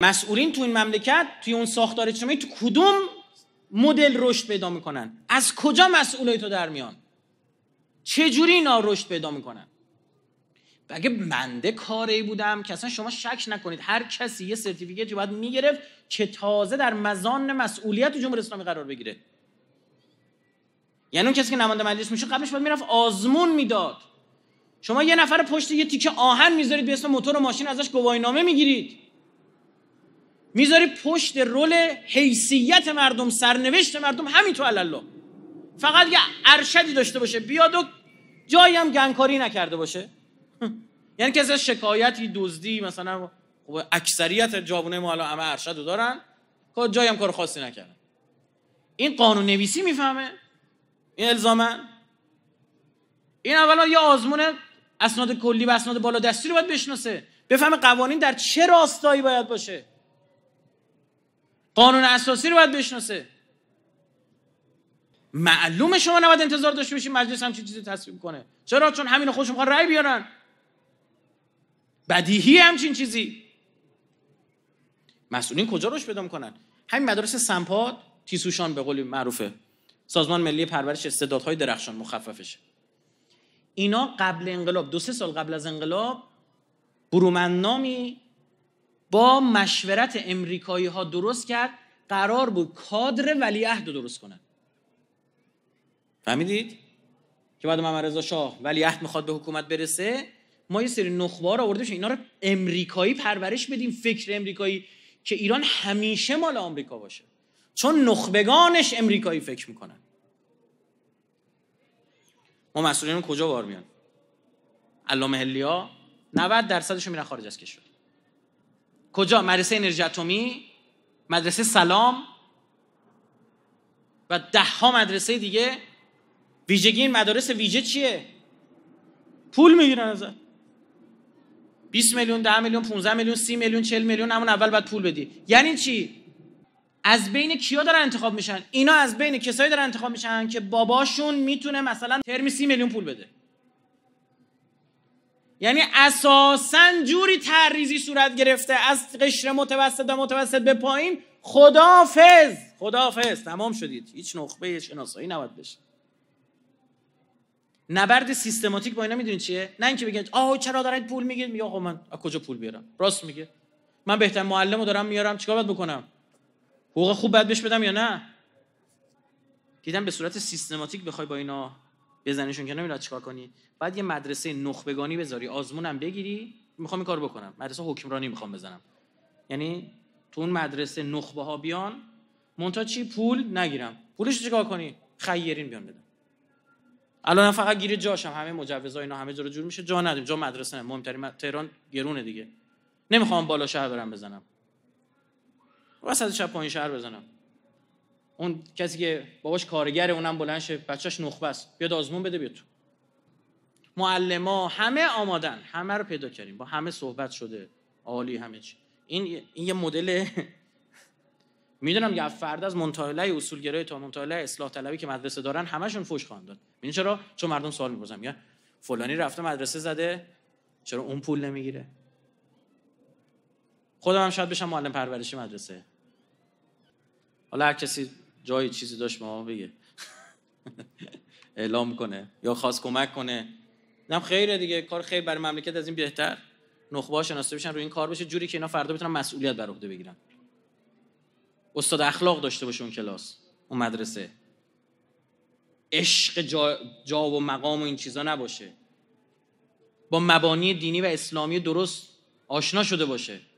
مسئولین تو این مملکت توی اون ساختار اجتماعی تو کدوم مدل رشد پیدا میکنن از کجا مسئولای تو در میان چه جوری اینا رشد پیدا میکنن اگه منده کاری بودم که اصلا شما شک نکنید هر کسی یه سرتیفیکتی باید میگرفت که تازه در مزان مسئولیت جمهوری اسلامی قرار بگیره یعنی اون کسی که نماینده مجلس میشه قبلش باید میرفت آزمون میداد شما یه نفر پشت یه تیکه آهن میذارید به اسم موتور و ماشین ازش گواهینامه میگیرید میذاری پشت رول حیثیت مردم سرنوشت مردم همین تو الله فقط یه ارشدی داشته باشه بیاد و جایی هم گنگکاری نکرده باشه یعنی که از شکایتی دزدی مثلا خب اکثریت جوابونه ما الان همه ارشدو دارن که جایی هم کار خاصی نکردن این قانون نویسی میفهمه این الزامن این اولا یه آزمون اسناد کلی و اسناد بالا دستی رو باید بشناسه بفهمه قوانین در چه راستایی باید باشه قانون اساسی رو باید بشناسه معلومه شما نباید انتظار داشته باشید مجلس هم چیزی تصویب کنه چرا چون همین خودشون میخوان رأی بیارن بدیهی همچین چیزی مسئولین کجا روش پیدا میکنن همین مدارس سمپاد تیسوشان به قول معروفه سازمان ملی پرورش استعدادهای درخشان مخففشه اینا قبل انقلاب دو سه سال قبل از انقلاب برومن با مشورت امریکایی ها درست کرد قرار بود کادر ولیعهد رو درست کنن فهمیدید که بعد محمد رضا شاه عهد میخواد به حکومت برسه ما یه سری نخبه رو آورده بشیم اینا رو امریکایی پرورش بدیم فکر امریکایی که ایران همیشه مال آمریکا باشه چون نخبگانش امریکایی فکر میکنن ما مسئولین کجا بار میان علامه هلیا 90 درصدشو میرن خارج از کشور کجا مدرسه انرژی اتمی مدرسه سلام و ده ها مدرسه دیگه ویژگی این مدارس ویژه چیه پول میگیرن ازت 20 میلیون 10 میلیون 15 میلیون 30 میلیون 40 میلیون همون اول باید پول بدی یعنی چی از بین کیا دارن انتخاب میشن اینا از بین کسایی دارن انتخاب میشن که باباشون میتونه مثلا ترمی 30 میلیون پول بده یعنی اساسا جوری تحریزی صورت گرفته از قشر متوسط و متوسط به پایین خدافز خدافز تمام شدید هیچ نخبه شناسایی نباید بشه نبرد سیستماتیک با اینا میدونید چیه نه اینکه بگید آه چرا دارید پول میگید میگه آقا من کجا پول بیارم راست میگه من بهتر معلمو دارم میارم چیکار باید بکنم حقوق خوب باید بهش بدم یا نه دیدم به صورت سیستماتیک بخوای با اینا بزنیشون که نمیدونی چیکار کنی بعد یه مدرسه نخبگانی بذاری آزمونم بگیری میخوام این کار بکنم مدرسه حکمرانی میخوام بزنم یعنی تو اون مدرسه نخبه ها بیان مونتا چی پول نگیرم پولش چیکار کنی خیرین بیان بدم الان فقط گیر جاشم همه مجوزا اینا همه جور جور میشه جا ندیم جا مدرسه نه مهمترین تهران گرونه دیگه نمیخوام بالا شهر برم بزنم وسط شب پایین شهر بزنم اون کسی که باباش کارگره اونم بلند شه بچهش نخبه است بیاد آزمون بده بیاد تو ها همه آمادن همه رو پیدا کردیم با همه صحبت شده عالی همه چی این این یه مدل میدونم یه فرد از منتهله اصولگرای تا منتهله اصلاح طلبی که مدرسه دارن همشون فوش خواهند داد ببین چرا چون مردم سوال میپرسن میگن فلانی رفته مدرسه زده چرا اون پول نمیگیره خودم هم شاید بشم معلم پرورشی مدرسه حالا هر کسی جایی چیزی داشت ما بگه اعلام کنه یا خواست کمک کنه نم خیر دیگه کار خیر برای مملکت از این بهتر نخبه شناسه بشن روی این کار بشه جوری که اینا فردا بتونن مسئولیت بر عهده بگیرن استاد اخلاق داشته باشه اون کلاس اون مدرسه عشق جا, جا و مقام و این چیزا نباشه با مبانی دینی و اسلامی درست آشنا شده باشه